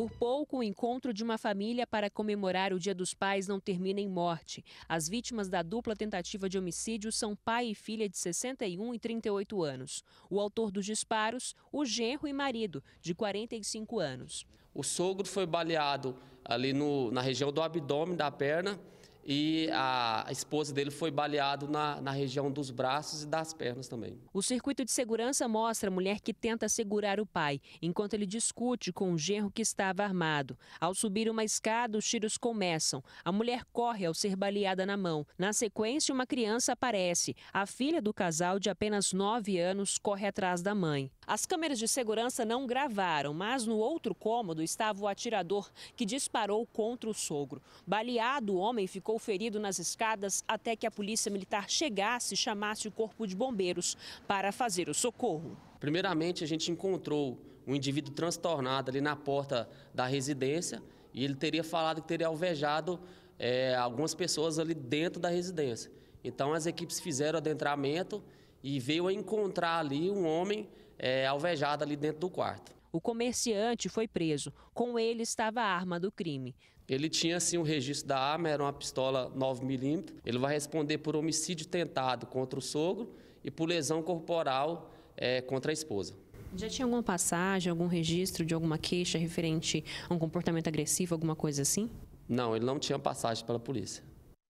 Por pouco, o encontro de uma família para comemorar o Dia dos Pais não termina em morte. As vítimas da dupla tentativa de homicídio são pai e filha de 61 e 38 anos. O autor dos disparos, o genro e marido, de 45 anos. O sogro foi baleado ali no, na região do abdômen da perna e a esposa dele foi baleado na, na região dos braços e das pernas também. O circuito de segurança mostra a mulher que tenta segurar o pai, enquanto ele discute com o genro que estava armado. Ao subir uma escada, os tiros começam. A mulher corre ao ser baleada na mão. Na sequência, uma criança aparece. A filha do casal, de apenas 9 anos, corre atrás da mãe. As câmeras de segurança não gravaram, mas no outro cômodo estava o atirador que disparou contra o sogro. Baleado, o homem ficou ferido nas escadas até que a polícia militar chegasse e chamasse o corpo de bombeiros para fazer o socorro. Primeiramente, a gente encontrou um indivíduo transtornado ali na porta da residência e ele teria falado que teria alvejado é, algumas pessoas ali dentro da residência. Então, as equipes fizeram adentramento e veio a encontrar ali um homem é, alvejado ali dentro do quarto. O comerciante foi preso. Com ele estava a arma do crime. Ele tinha assim o um registro da arma, era uma pistola 9mm. Ele vai responder por homicídio tentado contra o sogro e por lesão corporal é, contra a esposa. Já tinha alguma passagem, algum registro de alguma queixa referente a um comportamento agressivo, alguma coisa assim? Não, ele não tinha passagem pela polícia.